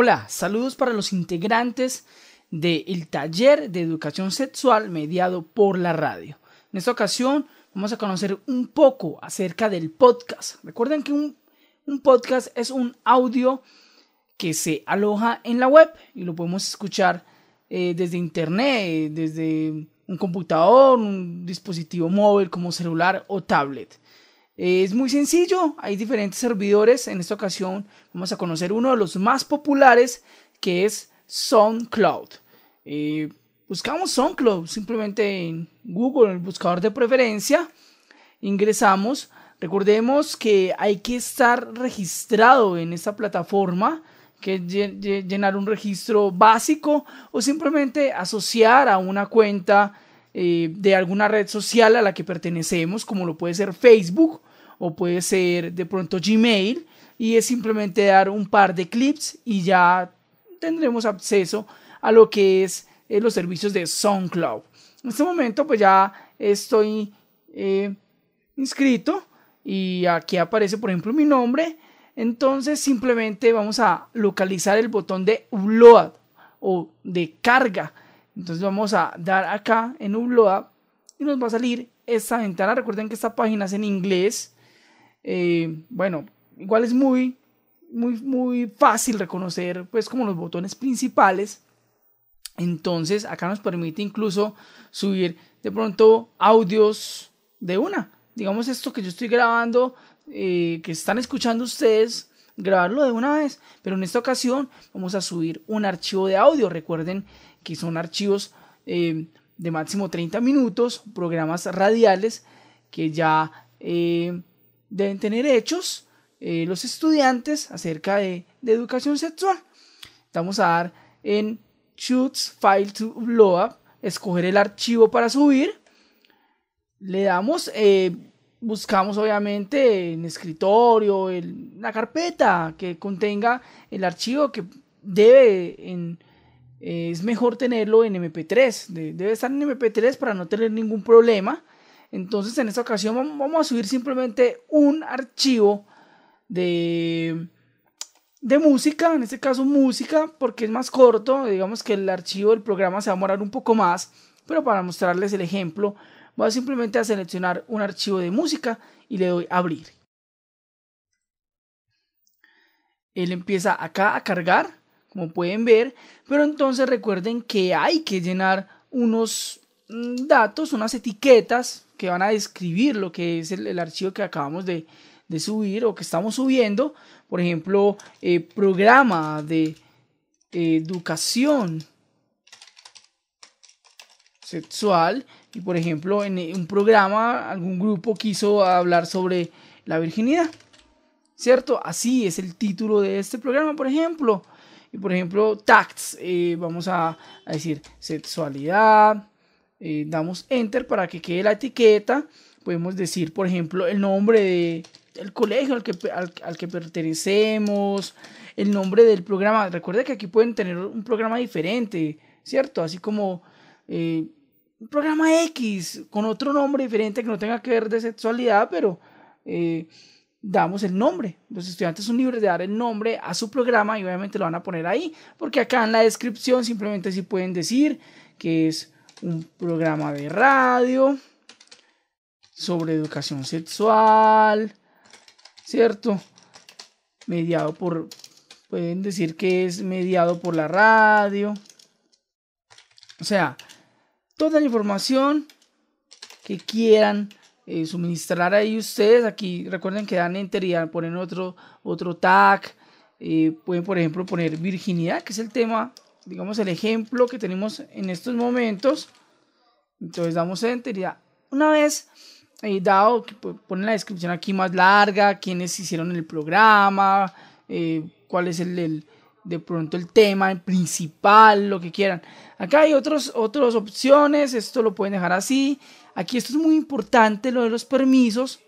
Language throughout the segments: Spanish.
Hola, saludos para los integrantes del taller de educación sexual mediado por la radio. En esta ocasión vamos a conocer un poco acerca del podcast. Recuerden que un, podcast es un audio que se aloja en la web y lo podemos escuchar eh, desde internet, desde un computador, un dispositivo móvil como celular o tablet. Eh, es muy sencillo, hay diferentes servidores. En esta ocasión vamos a conocer uno de los más populares que es SoundCloud. Eh, buscamos SoundCloud simplemente en Google, el buscador de preferencia. Ingresamos. Recordemos que hay que estar registrado en esta plataforma, que llenar un registro básico o simplemente asociar a una cuenta eh, de alguna red social a la que pertenecemos, como lo puede ser Facebook o puede ser de pronto Gmail, y es simplemente dar un par de clips y ya tendremos acceso a lo que es eh, los servicios de SoundCloud. En este momento pues ya estoy eh, inscrito y aquí aparece por ejemplo mi nombre. Entonces simplemente vamos a localizar el botón de upload o de carga entonces vamos a dar acá en Upload y nos va a salir esta ventana. Recuerden que esta página es en inglés. Eh, bueno, igual es muy, muy, muy fácil reconocer pues como los botones principales. Entonces acá nos permite incluso subir de pronto audios de una. Digamos esto que yo estoy grabando, eh, que están escuchando ustedes, grabarlo de una vez, pero en esta ocasión vamos a subir un archivo de audio. Recuerden que son archivos eh, de máximo 30 minutos, programas radiales que ya eh, deben tener hechos eh, los estudiantes acerca de, de, educación sexual. Vamos a dar en Choose File to Upload, escoger el archivo para subir. Le damos buscamos obviamente en escritorio, en la carpeta que contenga el archivo que debe en, eh, es mejor tenerlo en MP3, debe estar en MP3 para no tener ningún problema. Entonces en esta ocasión vamos a subir simplemente un archivo de, de música, en este caso música, porque es más corto, digamos que el archivo del programa se va a morar un poco más, pero para mostrarles el ejemplo, Voy simplemente a seleccionar un archivo de música y le doy a abrir. Él empieza acá a cargar, como pueden ver, pero entonces recuerden que hay que llenar unos mm, datos, unas etiquetas que van a describir lo que es el, archivo que acabamos de, subir o que estamos subiendo. Por ejemplo, eh, programa de eh, educación sexual y por ejemplo en eh, un programa algún grupo quiso hablar sobre la virginidad. ¿Cierto? Así es el título de este programa, por ejemplo. Y por ejemplo, tacts, eh, vamos a, decir sexualidad, eh, damos enter para que quede la etiqueta. Podemos decir, por ejemplo, el nombre del colegio al que, que pertenecemos, el nombre del programa. Recuerda que aquí pueden tener un programa diferente, ¿cierto? Así como un programa X con otro nombre diferente que no tenga que ver de sexualidad, pero eh, damos el nombre. Los estudiantes son libres de dar el nombre a su programa y obviamente lo van a poner ahí, porque acá en la descripción simplemente si sí pueden decir que es un programa de radio sobre educación sexual, ¿cierto? Mediado por, pueden decir que es mediado por la radio. O sea, toda la información que quieran eh, suministrar ahí ustedes. Aquí recuerden que dan enter ponen otro, otro tag. Eh, pueden, por ejemplo, poner virginidad, que es el tema, digamos, el ejemplo que tenemos en estos momentos. Entonces damos enter Una vez eh, dado, ponen la descripción aquí más larga, quiénes hicieron el programa, cuál es el, de pronto el tema el principal, lo que quieran. Acá hay otros, otras opciones, esto lo pueden dejar así. Aquí esto es muy importante, lo de los permisos,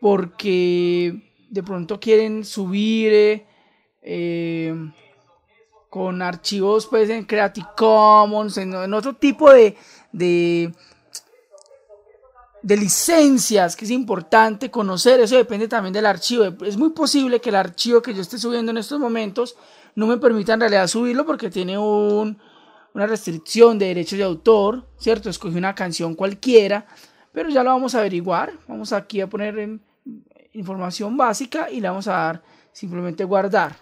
porque de pronto quieren subir eh, eh, con archivos pues en Creative Commons, en, otro tipo de, de, de licencias, que es importante conocer, eso depende también del archivo. Es muy posible que el archivo que yo esté subiendo en estos momentos no me permita en realidad subirlo porque tiene un una restricción de derechos de autor, ¿cierto? Escoge una canción cualquiera, pero ya lo vamos a averiguar. Vamos aquí a poner información básica y le vamos a dar simplemente guardar.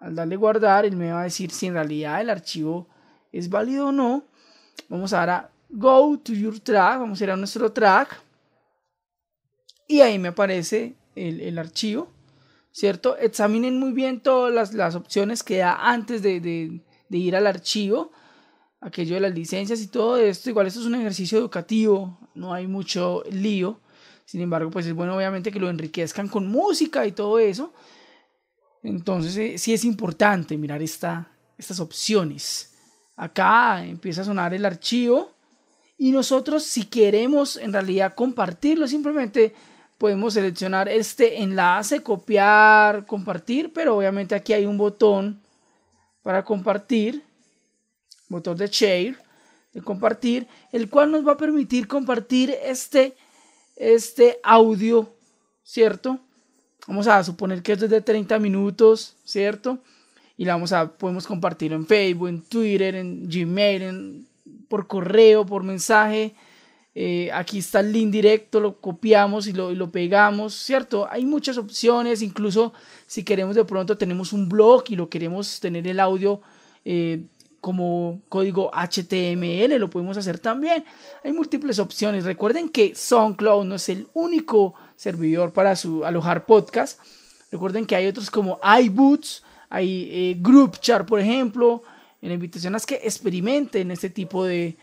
Al darle guardar, él me va a decir si en realidad el archivo es válido o no. Vamos dar a go to your track, vamos a ir a nuestro track. Y ahí me aparece el, archivo, ¿cierto? Examinen muy bien todas las, las opciones que da antes de de ir al archivo, aquello de las licencias y todo esto. Igual esto es un ejercicio educativo, no hay mucho lío. Sin embargo, pues es bueno obviamente que lo enriquezcan con música y todo eso. Entonces eh, sí es importante mirar esta, estas opciones. Acá empieza a sonar el archivo y nosotros si queremos en realidad compartirlo, simplemente podemos seleccionar este enlace, copiar, compartir, pero obviamente aquí hay un botón para compartir, motor de share, de compartir, el cual nos va a permitir compartir este, este audio, ¿cierto? Vamos a suponer que es de 30 minutos, ¿cierto? Y la vamos a, podemos compartir en Facebook, en Twitter, en Gmail, por correo, por mensaje, eh, aquí está el link directo, lo copiamos y lo, pegamos, ¿cierto? Hay muchas opciones, incluso si queremos de pronto tenemos un blog y lo queremos tener el audio eh, como código HTML, lo podemos hacer también. Hay múltiples opciones. Recuerden que SoundCloud no es el único servidor para su, alojar podcast. Recuerden que hay otros como iBoots, hay eh, GroupChart, por ejemplo. En invitación es que experimenten este tipo de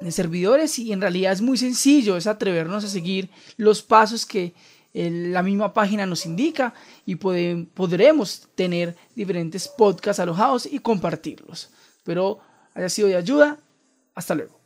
de servidores y en realidad es muy sencillo, es atrevernos a seguir los pasos que la misma página nos indica y podremos tener diferentes podcasts alojados y compartirlos. Pero haya sido de ayuda. Hasta luego.